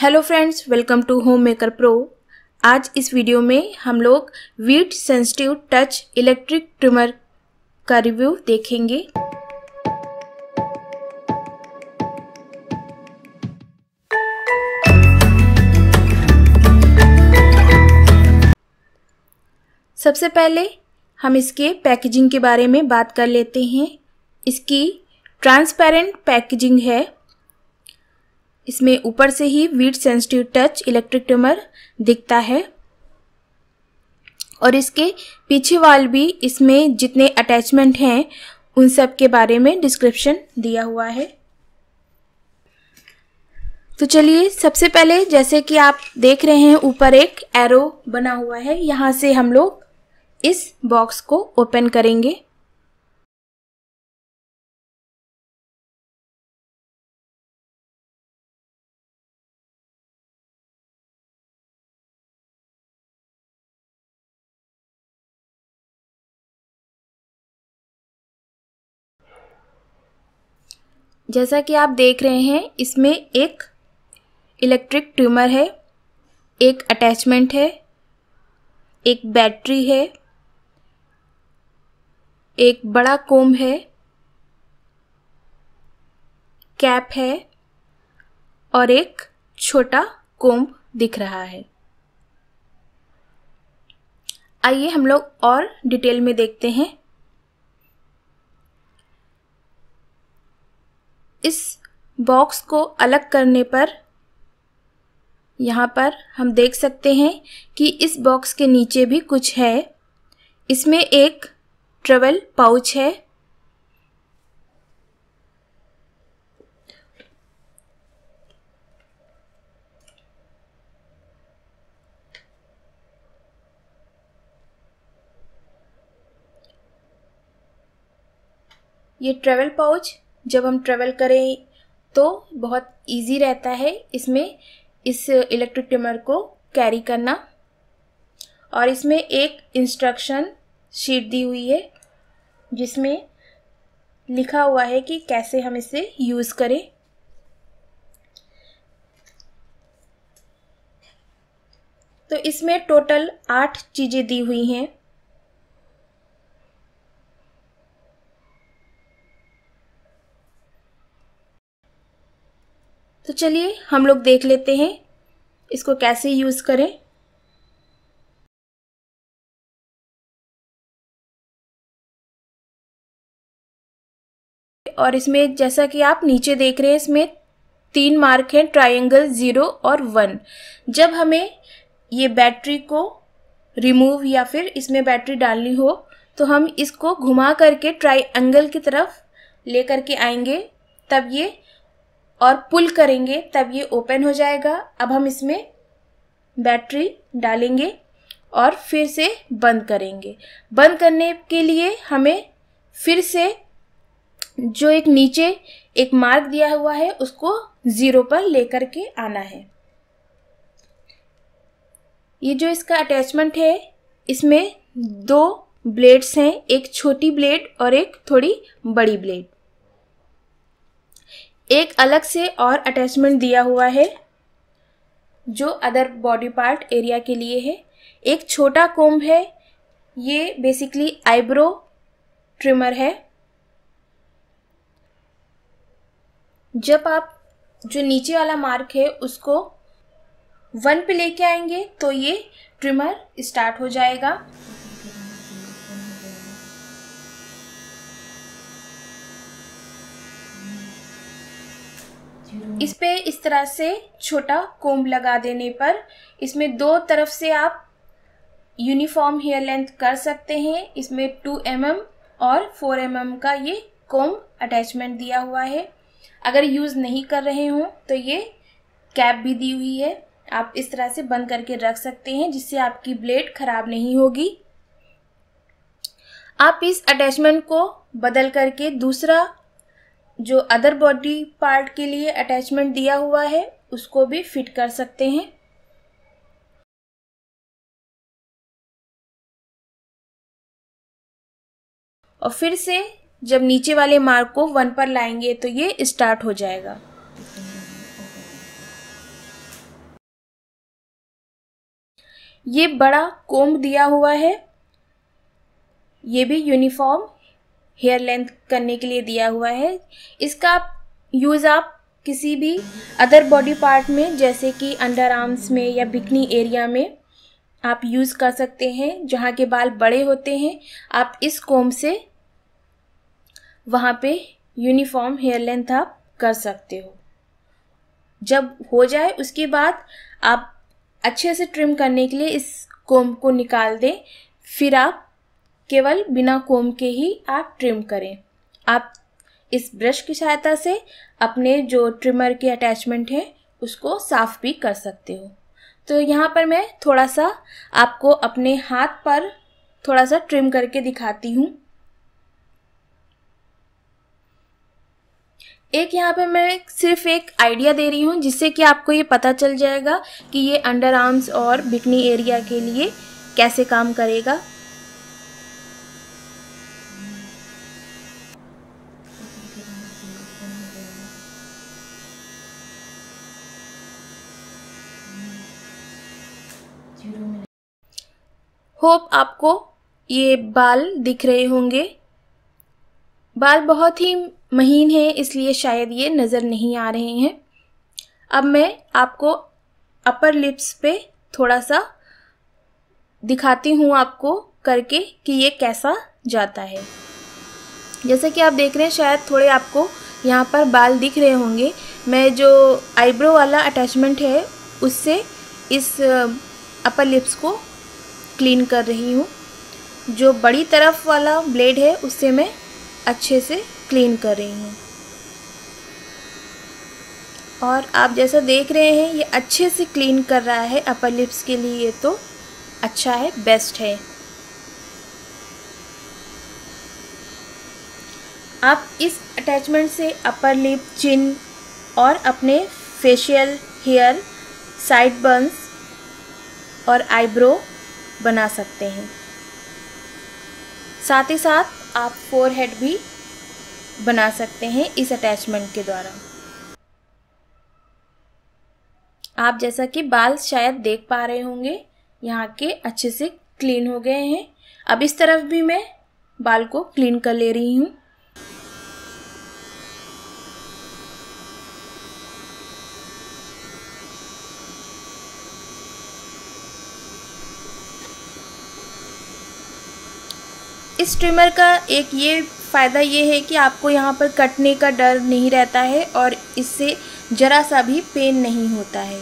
hello friends welcome to home maker pro आज इस video में हम लोग Veet sensitive touch electric trimmer का रिव्यू देखेंगे सबसे पहले हम इसके पैकेजिंग के बारे में बात कर लेते हैं इसकी ट्रांसपेरेंट पैकेजिंग है इसमें ऊपर से ही Veet sensitive touch electric trimmer दिखता है और इसके पीछे वाल भी इसमें जितने अटैचमेंट हैं उन सब के बारे में डिस्क्रिप्शन दिया हुआ है तो चलिए सबसे पहले जैसे कि आप देख रहे हैं ऊपर एक एरो बना हुआ है यहाँ से हम लोग इस बॉक्स को ओपन करेंगे जैसा कि आप देख रहे हैं इसमें एक इलेक्ट्रिक ट्यूमर है एक अटैचमेंट है एक बैटरी है एक बड़ा कोम है कैप है और एक छोटा कोम्ब दिख रहा है आइए हम लोग और डिटेल में देखते हैं इस बॉक्स को अलग करने पर यहाँ पर हम देख सकते हैं कि इस बॉक्स के नीचे भी कुछ है इसमें एक ट्रेवल पाउच है ये ट्रेवल पाउच जब हम ट्रेवल करें तो बहुत इजी रहता है इसमें इस इलेक्ट्रिक ट्रिमर को कैरी करना और इसमें एक इंस्ट्रक्शन शीट दी हुई है जिसमें लिखा हुआ है कि कैसे हम इसे यूज़ करें तो इसमें टोटल आठ चीज़ें दी हुई हैं तो चलिए हम लोग देख लेते हैं इसको कैसे यूज़ करें और इसमें जैसा कि आप नीचे देख रहे हैं इसमें तीन मार्क हैं ट्रायंगल ज़ीरो और वन जब हमें ये बैटरी को रिमूव या फिर इसमें बैटरी डालनी हो तो हम इसको घुमा करके ट्रायंगल की तरफ ले करके आएंगे तब ये और पुल करेंगे तब ये ओपन हो जाएगा अब हम इसमें बैटरी डालेंगे और फिर से बंद करेंगे बंद करने के लिए हमें फिर से जो एक नीचे एक मार्क दिया हुआ है उसको ज़ीरो पर लेकर के आना है ये जो इसका अटैचमेंट है इसमें दो ब्लेड्स हैं एक छोटी ब्लेड और एक थोड़ी बड़ी ब्लेड एक अलग से और अटैचमेंट दिया हुआ है जो अदर बॉडी पार्ट एरिया के लिए है एक छोटा कोम्ब है ये बेसिकली आईब्रो ट्रिमर है जब आप जो नीचे वाला मार्क है उसको वन पे लेके आएंगे तो ये ट्रिमर स्टार्ट हो जाएगा इस पे इस तरह से छोटा कोम्ब लगा देने पर इसमें दो तरफ से आप यूनिफॉर्म हेयर लेंथ कर सकते हैं इसमें टू एम mm और फोर एम mm का ये कोम्ब अटैचमेंट दिया हुआ है अगर यूज़ नहीं कर रहे हों तो ये कैप भी दी हुई है आप इस तरह से बंद करके रख सकते हैं जिससे आपकी ब्लेड ख़राब नहीं होगी आप इस अटैचमेंट को बदल करके दूसरा जो अदर बॉडी पार्ट के लिए अटैचमेंट दिया हुआ है उसको भी फिट कर सकते हैं और फिर से जब नीचे वाले मार्क को वन पर लाएंगे तो ये स्टार्ट हो जाएगा ये बड़ा कोम्ब दिया हुआ है ये भी यूनिफॉर्म हेयर लेंथ करने के लिए दिया हुआ है इसका यूज़ आप किसी भी अदर बॉडी पार्ट में जैसे कि अंडर आर्म्स में या बिकनी एरिया में आप यूज़ कर सकते हैं जहाँ के बाल बड़े होते हैं आप इस कोम से वहाँ पे यूनिफॉर्म हेयर लेंथ आप कर सकते हो जब हो जाए उसके बाद आप अच्छे से ट्रिम करने के लिए इस कोम को निकाल दें फिर आप केवल बिना कोम के ही आप ट्रिम करें आप इस ब्रश की सहायता से अपने जो ट्रिमर के अटैचमेंट हैं उसको साफ भी कर सकते हो तो यहाँ पर मैं थोड़ा सा आपको अपने हाथ पर थोड़ा सा ट्रिम करके दिखाती हूँ एक यहाँ पे मैं सिर्फ एक आइडिया दे रही हूँ जिससे कि आपको ये पता चल जाएगा कि ये अंडर आर्म्स और बिकनी एरिया के लिए कैसे काम करेगा होप आपको ये बाल दिख रहे होंगे बाल बहुत ही महीन है इसलिए शायद ये नज़र नहीं आ रहे हैं अब मैं आपको अपर लिप्स पे थोड़ा सा दिखाती हूँ आपको करके कि ये कैसा जाता है जैसे कि आप देख रहे हैं शायद थोड़े आपको यहाँ पर बाल दिख रहे होंगे मैं जो आईब्रो वाला अटैचमेंट है उससे इस अपर लिप्स को क्लीन कर रही हूँ जो बड़ी तरफ वाला ब्लेड है उससे मैं अच्छे से क्लीन कर रही हूँ और आप जैसा देख रहे हैं ये अच्छे से क्लीन कर रहा है अपर लिप्स के लिए ये तो अच्छा है बेस्ट है आप इस अटैचमेंट से अपर लिप चिन और अपने फेशियल हेयर साइड बर्न्स और आईब्रो बना सकते हैं साथ ही साथ आप फोर हेड भी बना सकते हैं इस अटैचमेंट के द्वारा आप जैसा कि बाल शायद देख पा रहे होंगे यहाँ के अच्छे से क्लीन हो गए हैं अब इस तरफ भी मैं बाल को क्लीन कर ले रही हूँ इस ट्रिमर का एक ये फ़ायदा ये है कि आपको यहाँ पर कटने का डर नहीं रहता है और इससे ज़रा सा भी पेन नहीं होता है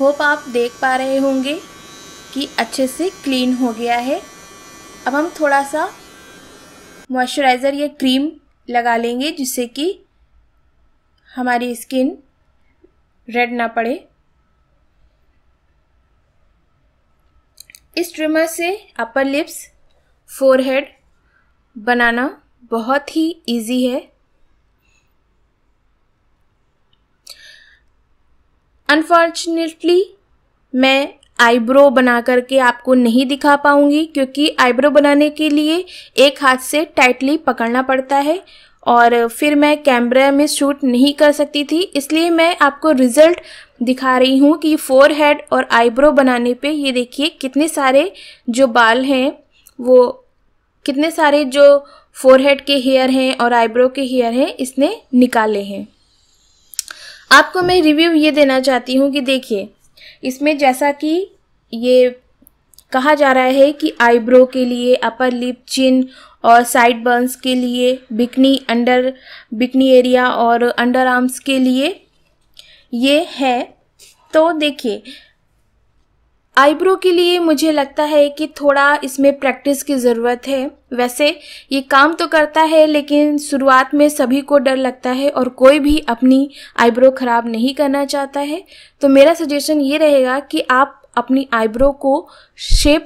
होप आप देख पा रहे होंगे कि अच्छे से क्लीन हो गया है अब हम थोड़ा सा मॉइस्चराइज़र या क्रीम लगा लेंगे जिससे कि हमारी स्किन रेड ना पड़े इस ट्रिमर से अपर लिप्स फोरहेड बनाना बहुत ही इजी है अनफॉर्चुनेटली मैं आईब्रो बना करके आपको नहीं दिखा पाऊंगी क्योंकि आईब्रो बनाने के लिए एक हाथ से टाइटली पकड़ना पड़ता है और फिर मैं कैमरा में शूट नहीं कर सकती थी इसलिए मैं आपको रिज़ल्ट दिखा रही हूँ कि फोर हेड और आईब्रो बनाने पे ये देखिए कितने सारे जो बाल हैं वो कितने सारे जो फोर हेड के हेयर हैं और आईब्रो के हेयर हैं इसने निकाले हैं आपको मैं रिव्यू ये देना चाहती हूँ कि देखिए इसमें जैसा कि ये कहा जा रहा है कि आईब्रो के लिए अपर लिप चिन और साइड बर्न्स के लिए बिकनी अंडर बिकनी एरिया और अंडर आर्म्स के लिए ये है तो देखिए आईब्रो के लिए मुझे लगता है कि थोड़ा इसमें प्रैक्टिस की ज़रूरत है वैसे ये काम तो करता है लेकिन शुरुआत में सभी को डर लगता है और कोई भी अपनी आईब्रो ख़राब नहीं करना चाहता है तो मेरा सजेशन ये रहेगा कि आप अपनी आईब्रो को शेप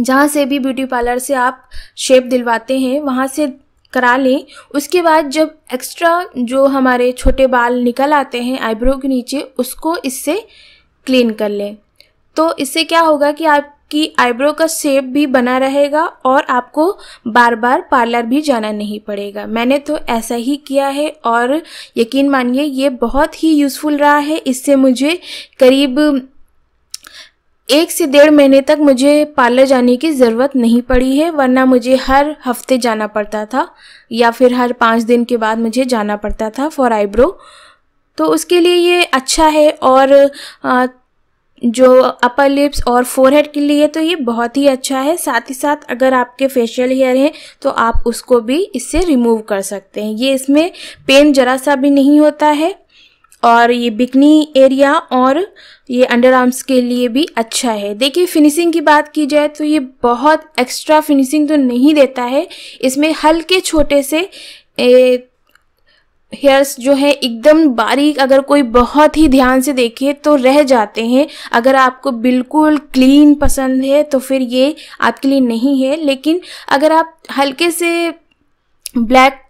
जहाँ से भी ब्यूटी पार्लर से आप शेप दिलवाते हैं वहाँ से करा लें उसके बाद जब एक्स्ट्रा जो हमारे छोटे बाल निकल आते हैं आईब्रो के नीचे उसको इससे क्लीन कर लें तो इससे क्या होगा कि आपकी आईब्रो का शेप भी बना रहेगा और आपको बार बार पार्लर भी जाना नहीं पड़ेगा मैंने तो ऐसा ही किया है और यकीन मानिए ये बहुत ही यूज़फुल रहा है इससे मुझे करीब एक से डेढ़ महीने तक मुझे पार्लर जाने की ज़रूरत नहीं पड़ी है वरना मुझे हर हफ्ते जाना पड़ता था या फिर हर पाँच दिन के बाद मुझे जाना पड़ता था फॉर आईब्रो तो उसके लिए ये अच्छा है और जो अपर लिप्स और फोरहेड के लिए तो ये बहुत ही अच्छा है साथ ही साथ अगर आपके फेशियल हेयर हैं तो आप उसको भी इससे रिमूव कर सकते हैं ये इसमें पेन ज़रा सा भी नहीं होता है और ये बिकनी एरिया और ये अंडर आर्म्स के लिए भी अच्छा है देखिए फिनिशिंग की बात की जाए तो ये बहुत एक्स्ट्रा फिनिशिंग तो नहीं देता है इसमें हल्के छोटे से ए, हेयर्स जो है एकदम बारीक अगर कोई बहुत ही ध्यान से देखे तो रह जाते हैं अगर आपको बिल्कुल क्लीन पसंद है तो फिर ये आपके लिए नहीं है लेकिन अगर आप हल्के से ब्लैक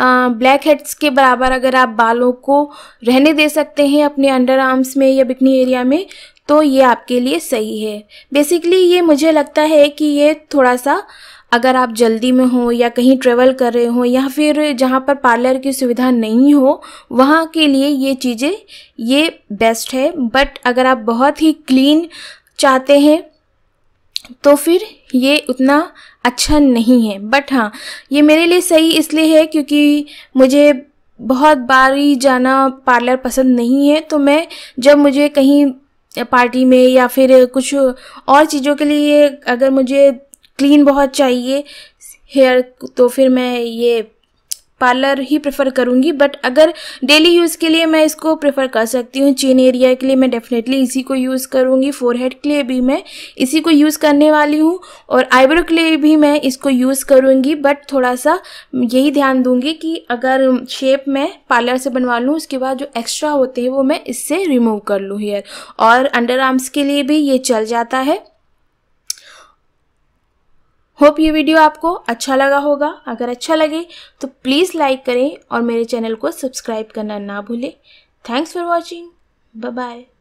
ब्लैक हेड्स के बराबर अगर आप बालों को रहने दे सकते हैं अपने अंडर आर्म्स में या बिकनी एरिया में तो ये आपके लिए सही है बेसिकली ये मुझे लगता है कि ये थोड़ा सा अगर आप जल्दी में हो या कहीं ट्रेवल कर रहे हो या फिर जहाँ पर पार्लर की सुविधा नहीं हो वहाँ के लिए ये चीज़ें ये बेस्ट है बट अगर आप बहुत ही क्लीन चाहते हैं तो फिर ये उतना अच्छा नहीं है बट हाँ ये मेरे लिए सही इसलिए है क्योंकि मुझे बहुत बार ही जाना पार्लर पसंद नहीं है तो मैं जब मुझे कहीं पार्टी में या फिर कुछ और चीज़ों के लिए अगर मुझे क्लीन बहुत चाहिए हेयर तो फिर मैं ये पार्लर ही प्रेफर करूँगी बट अगर डेली यूज़ के लिए मैं इसको प्रेफर कर सकती हूँ चेन एरिया के लिए मैं डेफिनेटली इसी को यूज़ करूँगी फोरहेड के लिए भी मैं इसी को यूज़ करने वाली हूँ और आईब्रो के लिए भी मैं इसको यूज़ करूँगी बट थोड़ा सा यही ध्यान दूँगी कि अगर शेप मैं पार्लर से बनवा लूँ उसके बाद जो एक्स्ट्रा होते हैं वो मैं इससे रिमूव कर लूँ हेयर और अंडर आर्म्स के लिए भी ये चल जाता है होप ये वीडियो आपको अच्छा लगा होगा अगर अच्छा लगे तो प्लीज़ लाइक करें और मेरे चैनल को सब्सक्राइब करना ना भूलें थैंक्स फॉर वॉचिंग बाय